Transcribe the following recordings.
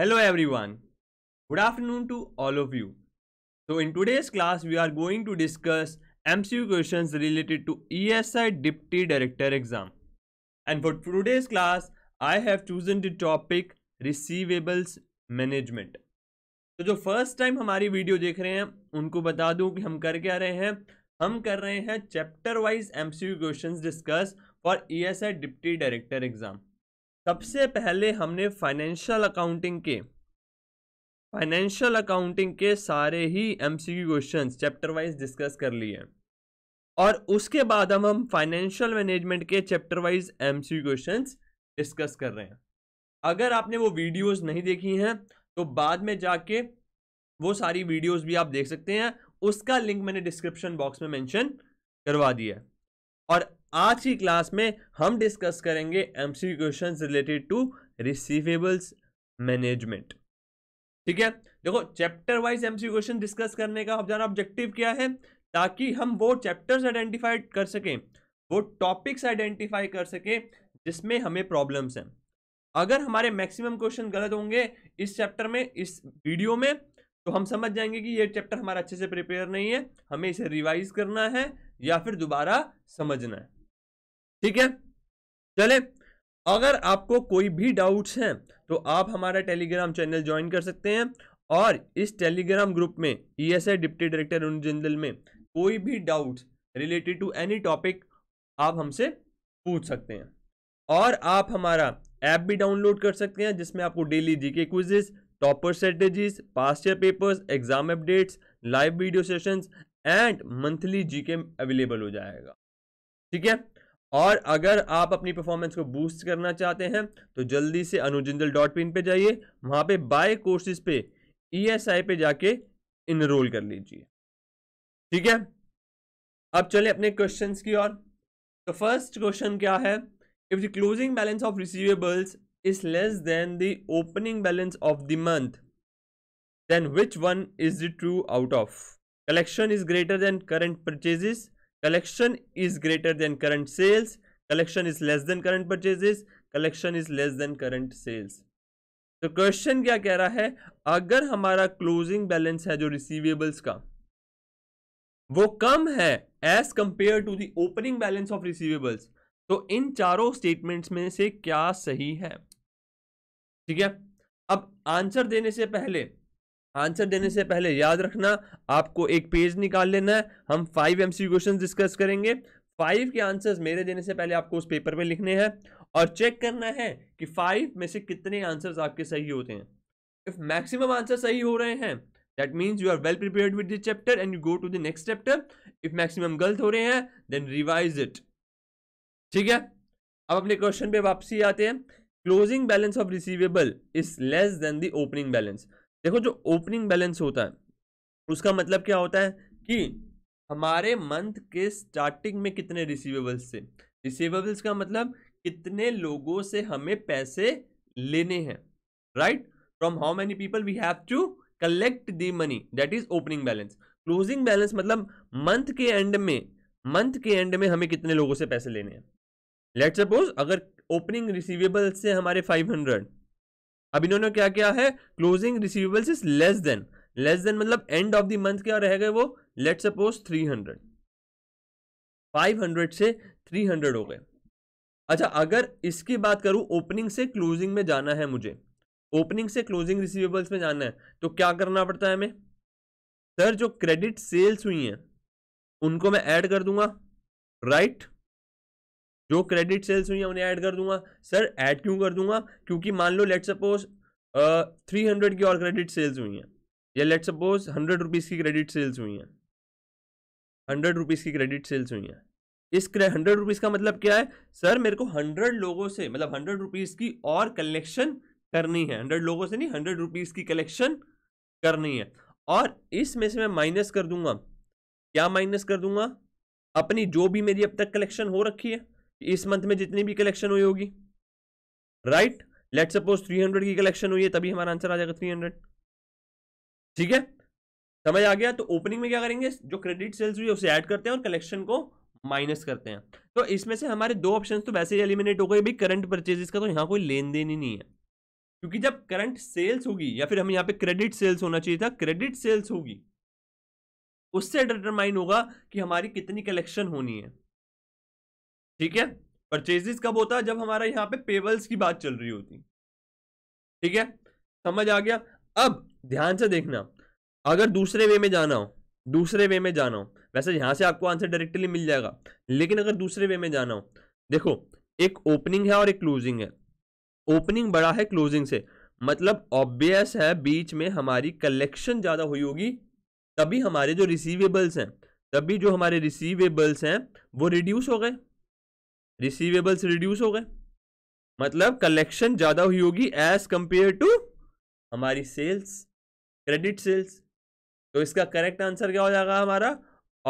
Hello everyone. Good afternoon to all of you. So in today's class we are going to discuss MCU questions related to ESI Deputy Director exam. And for today's class I have chosen the topic receivables management. तो जो first time हमारी video देख रहे हैं उनको बता दूं कि हम कर क्या रहे हैं हम कर रहे हैं chapter wise MCQ questions discuss for ESI deputy director exam सबसे पहले हमने फाइनेंशियल अकाउंटिंग के फाइनेंशियल अकाउंटिंग के सारे ही MCQ questions chapter wise discuss कर लिए और उसके बाद हम हम फाइनेंशियल मैनेजमेंट के chapter wise MCQ questions discuss कर रहे हैं अगर आपने वो वीडियोस नहीं देखी हैं तो बाद में जाके वो सारी वीडियोस भी आप देख सकते हैं उसका लिंक मैंने डिस्क्रिप्शन बॉक्स में मैंशन करवा दिया है और आज की क्लास में हम डिस्कस करेंगे C question related to receivables management ठीक है देखो chapter wise C question discuss करने का हमारा ऑब्जेक्टिव क्या है ताकि हम वो चैप्टर्स आइडेंटिफाई कर सकें वो टॉपिक्स आइडेंटिफाई कर सकें जिसमें हमें प्रॉब्लम्स हैं अगर हमारे मैक्सिमम क्वेश्चन गलत होंगे इस चैप्टर में इस वीडियो में तो हम समझ जाएंगे कि ये चैप्टर हमारा अच्छे से प्रिपेयर नहीं है हमें इसे रिवाइज करना है या फिर दोबारा समझना है ठीक है चले अगर आपको कोई भी डाउट्स हैं तो आप हमारा टेलीग्राम चैनल ज्वाइन कर सकते हैं और इस टेलीग्राम ग्रुप में E S I deputy director Arun Jindal में कोई भी doubt related to any topic आप हमसे पूछ सकते हैं और आप हमारा ऐप भी डाउनलोड कर सकते हैं जिसमें आपको daily GK quizzes topper strategies past year papers exam updates live video sessions and monthly GK available हो जाएगा ठीक है और अगर आप अपनी परफॉर्मेंस को बूस्ट करना चाहते हैं तो जल्दी से अनुजिंदल डॉट पिन पर जाइए वहाँ पे बाय कोर्सेज पे ई एस आई पे जाके इनरोल कर लीजिए ठीक है अब चले अपने क्वेश्चन की ओर तो फर्स्ट क्वेश्चन क्या है if the closing balance of receivables is less than the opening balance of the month then which one is the true out of collection is greater than current purchases collection is greater than current sales collection is less than current purchases collection is less than current sales तो question क्या कह रहा है अगर हमारा closing balance है जो receivables का वो कम है as compare to the opening balance of receivables तो इन चारों स्टेटमेंट्स में से क्या सही है ठीक है अब आंसर देने से पहले आंसर देने से पहले याद रखना आपको एक पेज निकाल लेना है हम फाइव एम क्वेश्चन डिस्कस करेंगे फाइव के आंसर्स मेरे देने से पहले आपको उस पेपर में लिखने हैं और चेक करना है कि फाइव में से कितने आंसर्स आपके सही होते हैं इफ़ मैक्सिमम आंसर सही हो रहे हैं that means you are well prepare with this chapter and you go to the next chapter if maximum गलत हो रहे हैं देन रिवाइज इट ठीक है अब अपने क्वेश्चन पे वापसी आते हैं closing balance of receivable is less than the opening balance देखो जो ओपनिंग बैलेंस होता है उसका मतलब क्या होता है कि हमारे मंथ के स्टार्टिंग में कितने रिसीवेबल्स थे रिसीवेबल्स का मतलब कितने लोगों से हमें पैसे लेने हैं right from how many people we have to collect the money that is opening balance closing balance मतलब मंथ के एंड में मंथ के एंड में हमें कितने लोगों से पैसे लेने हैं लेट सपोज अगर ओपनिंग रिसीवेबल्स से हमारे हंड्रेड अब इन्होंने क्या किया है closing receivables is less than less than मतलब एंड ऑफ द मंथ क्या रह गए वो let suppose three hundred five hundred से थ्री हंड्रेड हो गए अच्छा अगर इसकी बात करूं ओपनिंग से क्लोजिंग में जाना है मुझे ओपनिंग से क्लोजिंग रिसीवेबल्स में जाना है तो क्या करना पड़ता है हमें सर जो क्रेडिट सेल्स हुई हैं उनको मैं ऐड कर दूंगा राइट right? जो क्रेडिट सेल्स हुई हैं उन्हें ऐड कर दूंगा सर ऐड क्यों कर दूंगा क्योंकि मान लो लेट सपोज थ्री हंड्रेड की और क्रेडिट सेल्स हुई हैं या लेट सपोज हंड्रेड रुपीज़ की क्रेडिट सेल्स हुई हैं हंड्रेड रुपीज़ की क्रेडिट सेल्स हुई हैं इस हंड्रेड रुपीज़ का मतलब क्या है सर मेरे को हंड्रेड लोगों से मतलब हंड्रेड रुपीज़ की और कलेक्शन करनी है हंड्रेड लोगों से नहीं हंड्रेड रुपीज़ की कलेक्शन करनी है और इसमें से मैं माइनस कर दूंगा क्या माइनस कर दूंगा अपनी जो भी मेरी अब तक कलेक्शन हो रखी है इस मंथ में जितनी भी कलेक्शन हुई होगी राइट लेट सपोज 300 की कलेक्शन हुई है तभी हमारा आंसर आ जाएगा 300 ठीक है समझ आ गया तो ओपनिंग में क्या करेंगे जो क्रेडिट सेल्स हुई है उसे ऐड करते हैं और कलेक्शन को माइनस करते हैं तो इसमें से हमारे दो ऑप्शन तो वैसे ही एलिमिनेट हो गए भी करंट परचेजेस का तो यहाँ कोई लेन देन ही नहीं है क्योंकि जब करंट सेल्स होगी या फिर हमें यहाँ पे क्रेडिट सेल्स होना चाहिए था क्रेडिट सेल्स होगी उससे डिटरमाइन होगा कि हमारी कितनी कलेक्शन होनी है ठीक है परचेजेस कब होता है जब हमारा यहाँ पे पेबल्स की बात चल रही होती ठीक है समझ आ गया अब ध्यान से देखना अगर दूसरे वे में जाना हो दूसरे वे में जाना हो वैसे यहां से आपको आंसर डायरेक्टली मिल जाएगा लेकिन अगर दूसरे वे में जाना हो देखो एक ओपनिंग है और एक क्लोजिंग है ओपनिंग बड़ा है क्लोजिंग से मतलब ऑब्वियस है बीच में हमारी कलेक्शन ज़्यादा हुई होगी तभी हमारे जो रिसीवेबल्स हैं तभी जो हमारे रिसीवेबल्स हैं वो रिड्यूस हो गए रिसीवेबल्स रिड्यूस हो गए मतलब कलेक्शन ज़्यादा हुई होगी एज कंपेयर टू हमारी सेल्स क्रेडिट सेल्स तो इसका करेक्ट आंसर क्या हो जाएगा हमारा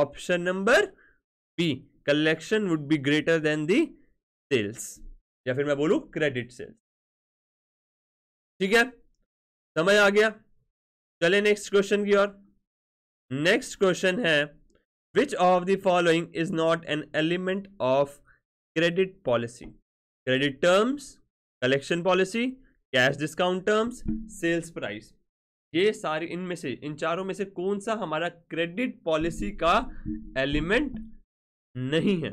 option number B collection would be greater than the sales या फिर मैं बोलू क्रेडिट सेल्स ठीक है समझ आ गया चले नेक्स्ट क्वेश्चन की ओर नेक्स्ट क्वेश्चन है which of the following is not an element of credit policy credit terms collection policy cash discount terms sales price ये सारे इनमें से इन चारों में से कौन सा हमारा क्रेडिट पॉलिसी का एलिमेंट नहीं है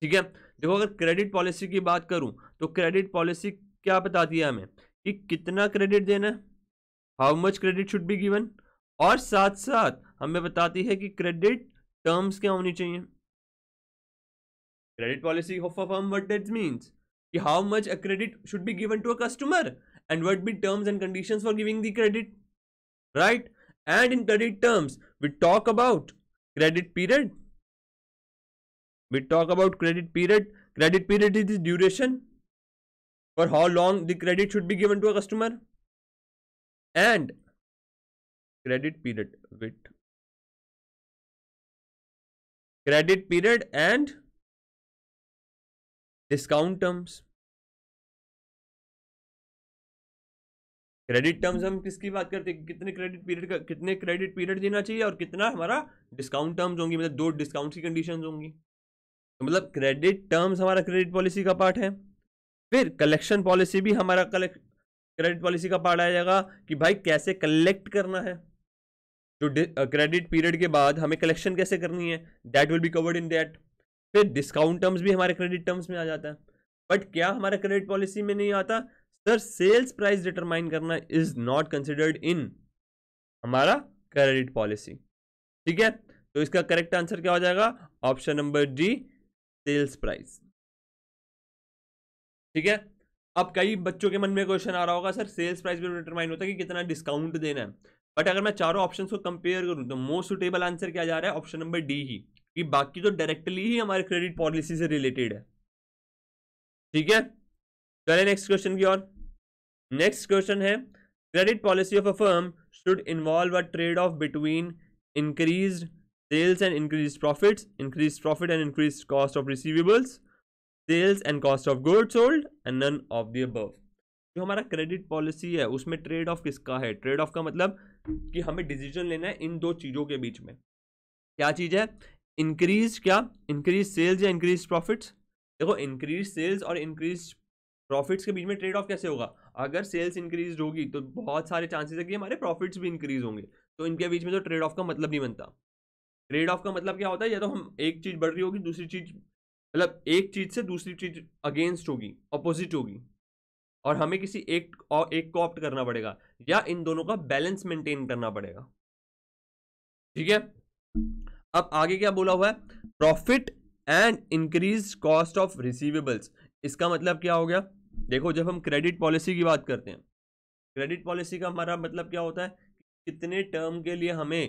ठीक है देखो अगर क्रेडिट पॉलिसी की बात करूं तो क्रेडिट पॉलिसी क्या बताती है हमें कि कितना क्रेडिट देना है how much credit should be given और साथ साथ हमें बताती है कि क्रेडिट टर्म्स क्या होनी चाहिए Credit policy of a firm, what that means? How much a credit should be given to a customer and what be terms and conditions for giving the credit, right? And in credit terms, we talk about credit period. We talk about credit period. Credit period is the duration for how long the credit should be given to a customer and credit period with credit period and discount terms credit terms हम किसकी बात करते हैं कितने credit period का कितने credit period देना चाहिए और कितना हमारा डिस्काउंट टर्म्स होंगी मतलब दो डिस्काउंट की कंडीशन होंगी तो मतलब क्रेडिट टर्म्स हमारा क्रेडिट पॉलिसी का पार्ट है फिर कलेक्शन पॉलिसी भी हमारा कलेक्ट क्रेडिट पॉलिसी का पार्ट आ जाएगा कि भाई कैसे कलेक्ट करना है जो क्रेडिट पीरियड के बाद हमें कलेक्शन कैसे करनी है that will be covered in that फिर डिस्काउंट टर्म्स भी हमारे क्रेडिट टर्म्स में आ जाता है बट क्या हमारे क्रेडिट पॉलिसी में नहीं आता सर सेल्स प्राइस डिटरमाइन करना इज नॉट कंसिडर्ड इन हमारा क्रेडिट पॉलिसी ठीक है तो इसका करेक्ट आंसर क्या हो जाएगा option number D sales price ठीक है अब कई बच्चों के मन में क्वेश्चन आ रहा होगा सर सेल्स प्राइस भी डिटरमाइन होता है कि कितना डिस्काउंट देना है बट अगर मैं चारों ऑप्शन को कंपेयर करूं तो मोस्ट सुटेबल आंसर क्या जा रहा है ऑप्शन नंबर डी ही कि बाकी तो डायरेक्टली ही हमारे क्रेडिट पॉलिसी से रिलेटेड है ठीक है चले नेक्स्ट क्वेश्चन की ओर नेक्स्ट क्वेश्चन है credit policy of a firm should involve a trade off between increase sales and increase profit increase profit and increase cost of receivables sales and cost of goods sold and none of the above जो हमारा credit policy है उसमें trade off किसका है trade off का मतलब कि हमें डिसीजन लेना है इन दो चीज़ों के बीच में क्या चीज़ है इंक्रीज क्या इंक्रीज सेल्स या इंक्रीज प्रॉफिट्स देखो इंक्रीज सेल्स और इंक्रीज प्रॉफिट्स के बीच में ट्रेड ऑफ कैसे होगा अगर सेल्स इंक्रीज होगी तो बहुत सारे चांसेस है कि हमारे प्रॉफिट्स भी इंक्रीज होंगे तो इनके बीच में तो ट्रेड ऑफ का मतलब नहीं बनता ट्रेड ऑफ का मतलब क्या होता है या तो हम एक चीज़ बढ़ रही होगी दूसरी चीज़ मतलब एक चीज़ से दूसरी चीज़ अगेंस्ट होगी अपोजिट होगी और हमें किसी एक और एक को ऑप्ट करना पड़ेगा या इन दोनों का बैलेंस मेंटेन करना पड़ेगा ठीक है अब आगे क्या बोला हुआ है profit and increase cost of receivables इसका मतलब क्या हो गया देखो जब हम क्रेडिट पॉलिसी की बात करते हैं क्रेडिट पॉलिसी का हमारा मतलब क्या होता है कितने टर्म के लिए हमें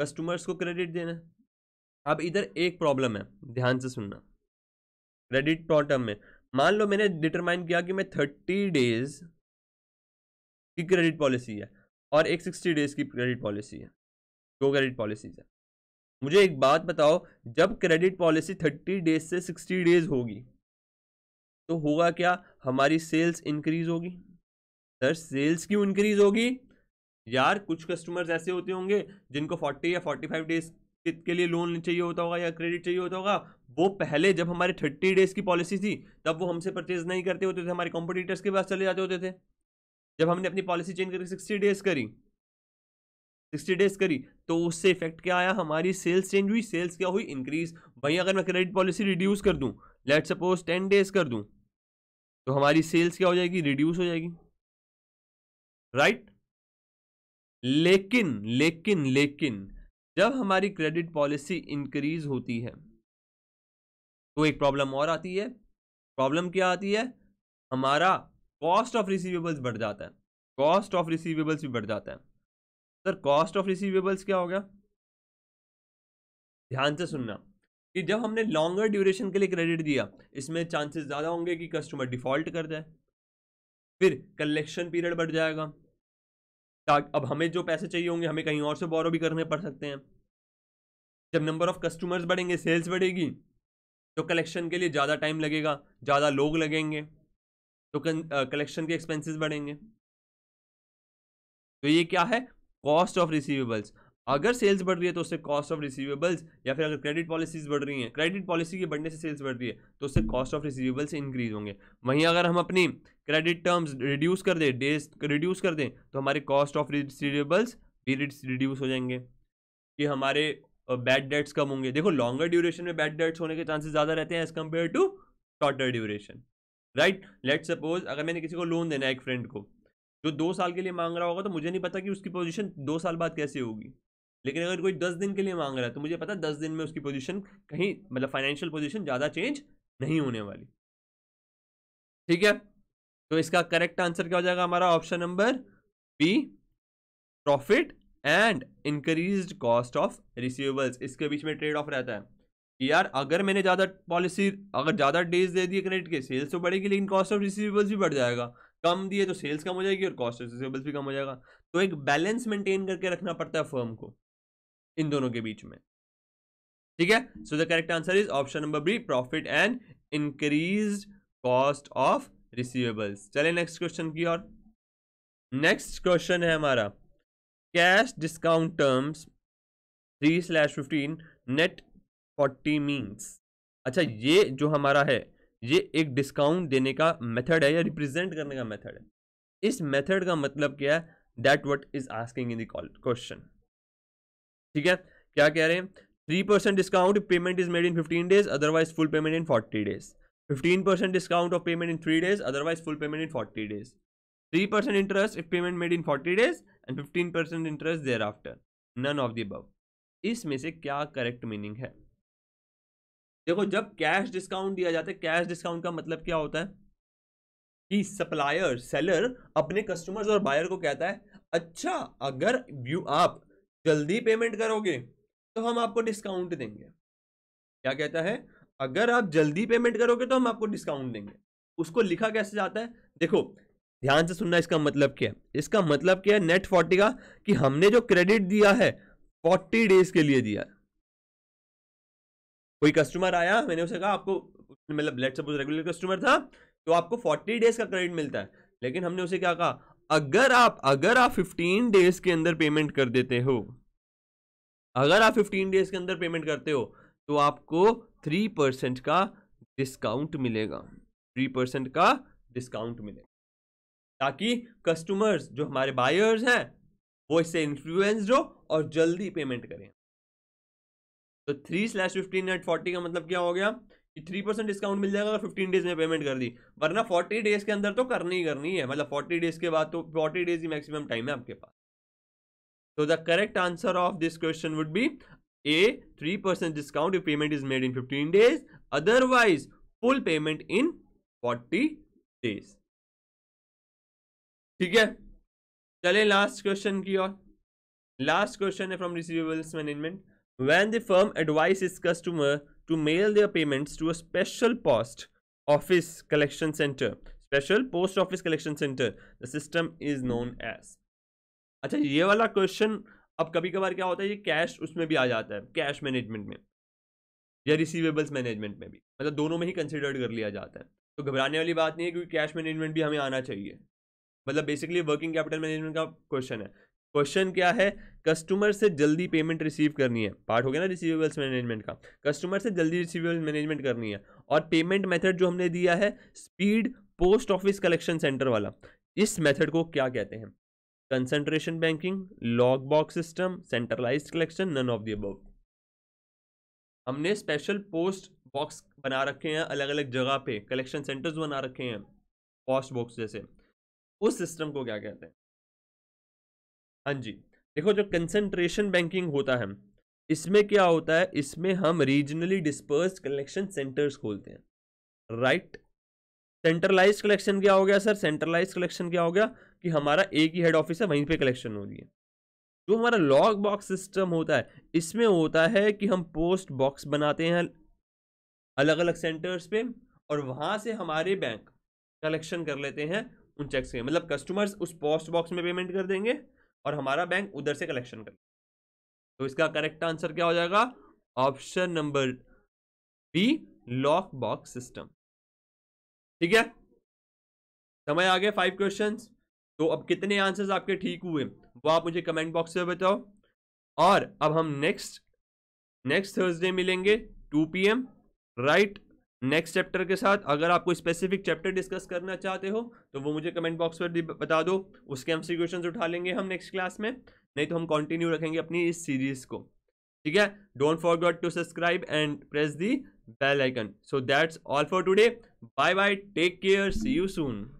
कस्टमर्स को क्रेडिट देना है अब इधर एक प्रॉब्लम है ध्यान से सुनना क्रेडिट टर्म में मान लो मैंने डिटरमाइन किया कि मैं थर्टी डेज की क्रेडिट पॉलिसी है और एक सिक्सटी डेज की क्रेडिट पॉलिसी है दो क्रेडिट पॉलिसीज है मुझे एक बात बताओ जब क्रेडिट पॉलिसी थर्टी डेज से सिक्सटी डेज होगी तो होगा क्या हमारी सेल्स इंक्रीज होगी सर सेल्स क्यों इंक्रीज होगी यार कुछ कस्टमर्स ऐसे होते होंगे जिनको फोर्टी या फोर्टी फाइव डेज के लिए लोन चाहिए होता होगा या क्रेडिट चाहिए होता होगा वो पहले जब हमारे थर्टी डेज की पॉलिसी थी तब वो हमसे परचेज नहीं करते होते थे हमारे कॉम्पिटिटर्स के पास चले जाते होते थे जब हमने अपनी पॉलिसी चेंज करके सिक्सटी डेज करी सिक्सटी डेज करी तो उससे इफेक्ट क्या आया हमारी सेल्स चेंज हुई सेल्स क्या हुई इंक्रीज वहीं अगर मैं क्रेडिट पॉलिसी रिड्यूस कर दूँ लेट सपोज टेन डेज कर दूँ तो हमारी सेल्स क्या हो जाएगी रिड्यूस हो जाएगी राइट right? लेकिन लेकिन लेकिन जब हमारी क्रेडिट पॉलिसी इंक्रीज होती है तो एक प्रॉब्लम और आती है प्रॉब्लम क्या आती है हमारा कॉस्ट ऑफ रिसीवेबल्स बढ़ जाता है कॉस्ट ऑफ रिसीवेबल्स भी बढ़ जाता है सर कॉस्ट ऑफ रिसीवेबल्स क्या हो गया ध्यान से सुनना कि जब हमने लॉन्गर ड्यूरेशन के लिए क्रेडिट दिया इसमें चांसेस ज़्यादा होंगे कि कस्टमर डिफॉल्ट कर जाए फिर कलेक्शन पीरियड बढ़ जाएगा अब हमें जो पैसे चाहिए होंगे हमें कहीं और से बोरो भी करने पड़ सकते हैं जब नंबर ऑफ कस्टमर्स बढ़ेंगे सेल्स बढ़ेगी तो कलेक्शन के लिए ज़्यादा टाइम लगेगा ज़्यादा लोग लगेंगे तो कलेक्शन के एक्सपेंसेस बढ़ेंगे तो ये क्या है कॉस्ट ऑफ रिसीवेबल्स अगर सेल्स बढ़ रही है तो उससे कॉस्ट ऑफ रिसीवेबल्स या फिर अगर क्रेडिट पॉलिसीज बढ़ रही हैं क्रेडिट पॉलिसी के बढ़ने से सेल्स बढ़ रही है तो उससे कॉस्ट ऑफ रिसीवेबल्स इंक्रीज होंगे वहीं अगर हम अपनी क्रेडिट टर्म्स रिड्यूस कर दें डेज रिड्यूस कर दें तो हमारे कॉस्ट ऑफ रिसीवेबल्स भी रिड्यूस हो जाएंगे कि हमारे बैड डेट्स कम होंगे देखो लॉन्गर ड्यूरेशन में बैड डेट्स होने के चांसेस ज़्यादा रहते हैं as compare to shorter duration right let suppose अगर मैंने किसी को लोन देना है एक फ्रेंड को जो दो साल के लिए मांग रहा होगा तो मुझे नहीं पता कि उसकी पोजीशन दो साल बाद कैसे होगी लेकिन अगर कोई दस दिन के लिए मांग रहा है तो मुझे पता दस दिन में उसकी पोजीशन कहीं मतलब फाइनेंशियल पोजीशन ज़्यादा चेंज नहीं होने वाली ठीक है तो इसका करेक्ट आंसर क्या हो जाएगा हमारा option number B profit and increase cost of receivables इसके बीच में ट्रेड ऑफ रहता है कि यार अगर मैंने ज़्यादा पॉलिसी अगर ज़्यादा डेज दे दिए क्रेडिट के सेल्स तो बढ़ेगी लेकिन कॉस्ट ऑफ रिसीवेबल्स भी बढ़ जाएगा कम दिए तो सेल्स कम हो जाएगी और कॉस्ट रिसिवेबल्स भी कम हो जाएगा तो एक बैलेंस मेंटेन करके रखना पड़ता है फर्म को इन दोनों के बीच में ठीक है so the correct answer is option number B profit and increase cost of receivables चले नेक्स्ट क्वेश्चन की और नेक्स्ट क्वेश्चन है हमारा cash discount terms three slash fifteen net forty means अच्छा ये जो हमारा है ये एक डिस्काउंट देने का मेथड है या रिप्रेजेंट करने का मेथड है इस मेथड का मतलब क्या है that what is asking in the question ठीक है क्या कह रहे हैं three percent discount payment is made in fifteen days otherwise full payment in forty days fifteen percent discount off payment in three days otherwise full payment in forty days three percent interest if payment made in forty days and fifteen percent interest thereafter none of the अब इसमें से क्या correct meaning है देखो जब cash discount दिया जाता है कैश डिस्काउंट का मतलब क्या होता है कि सप्लायर सेलर अपने कस्टमर्स और बायर को कहता है अच्छा अगर यू आप जल्दी पेमेंट करोगे तो हम आपको डिस्काउंट देंगे क्या कहता है अगर आप जल्दी पेमेंट करोगे तो हम आपको डिस्काउंट देंगे उसको लिखा कैसे जाता है देखो ध्यान से सुनना इसका मतलब क्या है इसका मतलब क्या है नेट फोर्टी का कि हमने जो क्रेडिट दिया है फोर्टी डेज के लिए दिया है कोई कस्टमर आया मैंने उसे कहा आपको मतलब लेट सपोज रेगुलर कस्टमर था तो आपको फोर्टी डेज का क्रेडिट मिलता है लेकिन हमने उसे क्या कहा अगर आप अगर आप फिफ्टीन डेज के अंदर पेमेंट कर देते हो अगर आप फिफ्टीन डेज के अंदर पेमेंट करते हो तो आपको थ्री परसेंट का डिस्काउंट मिलेगा थ्री परसेंट का डिस्काउंट मिलेगा ताकि कस्टमर्स जो हमारे बायर्स हैं वो इससे इन्फ्लुएंस्ड हो और जल्दी पेमेंट करें तो three slash fifteen at forty का मतलब क्या हो गया कि थ्री परसेंट डिस्काउंट मिल जाएगा अगर फिफ्टीन डेज में पेमेंट कर दी वरना फोर्टी डेज के अंदर तो करनी ही करनी है मतलब फोर्टी डेज के बाद तो फोर्टी डेज ही मैक्सिमम टाइम है आपके पास तो the correct answer of this question would be a three percent discount if payment is made in fifteen days otherwise full payment in forty days ठीक है चले लास्ट क्वेश्चन की और लास्ट क्वेश्चन है from receivables management when the firm advises customer to mail their payments to a special post office collection center special post office collection center the system is known as अच्छा ये वाला question अब कभी कभार क्या होता है ये कैश उसमें भी आ जाता है कैश मैनेजमेंट में या रिसीवेबल्स मैनेजमेंट में भी मतलब दोनों में ही कंसिडर्ड कर लिया जाता है तो घबराने वाली बात नहीं है क्योंकि कैश मैनेजमेंट भी हमें आना चाहिए मतलब बेसिकली वर्किंग कैपिटल मैनेजमेंट का क्वेश्चन है क्वेश्चन क्या है कस्टमर से जल्दी पेमेंट रिसीव करनी है पार्ट हो गया ना रिसीवेबल्स मैनेजमेंट का कस्टमर से जल्दी रिसीवेबल्स मैनेजमेंट करनी है और पेमेंट मेथड जो हमने दिया है speed post office collection center वाला इस मेथड को क्या कहते हैं concentration banking lock box system centralize collection none of the above हमने स्पेशल पोस्ट बॉक्स बना रखे हैं अलग अलग जगह पे कलेक्शन सेंटर्स बना रखे हैं पोस्ट बॉक्स जैसे उस सिस्टम को क्या कहते हैं हाँ जी देखो जो कंसंट्रेशन बैंकिंग होता है इसमें क्या होता है इसमें हम रीजनली डिस्पर्स कलेक्शन सेंटर्स खोलते हैं राइट सेंट्रलाइज कलेक्शन क्या हो गया सर सेंट्रलाइज कलेक्शन क्या हो गया कि हमारा एक ही हेड ऑफिस है वहीं पे कलेक्शन हो रही है जो हमारा लॉग बॉक्स सिस्टम होता है इसमें होता है कि हम पोस्ट बॉक्स बनाते हैं अलग अलग सेंटर्स पे और वहाँ से हमारे बैंक कलेक्शन कर लेते हैं उन चेक्स के मतलब कस्टमर्स उस पोस्ट बॉक्स में पेमेंट कर देंगे और हमारा बैंक उधर से कलेक्शन कर तो इसका करेक्ट आंसर क्या हो जाएगा option number B lock box system ठीक है समय आ गया फाइव क्वेश्चन तो अब कितने आंसर्स आपके ठीक हुए वो आप मुझे कमेंट बॉक्स में बताओ और अब हम नेक्स्ट नेक्स्ट थर्सडे मिलेंगे 2 पीएम राइट नेक्स्ट चैप्टर के साथ अगर आप कोई स्पेसिफिक चैप्टर डिस्कस करना चाहते हो तो वो मुझे कमेंट बॉक्स पर बता दो उसके हम सी क्वेश्चन उठा लेंगे हम नेक्स्ट क्लास में नहीं तो हम कंटिन्यू रखेंगे अपनी इस सीरीज़ को ठीक है don't forget to subscribe and press the bell icon so that's all for today bye bye take care see you soon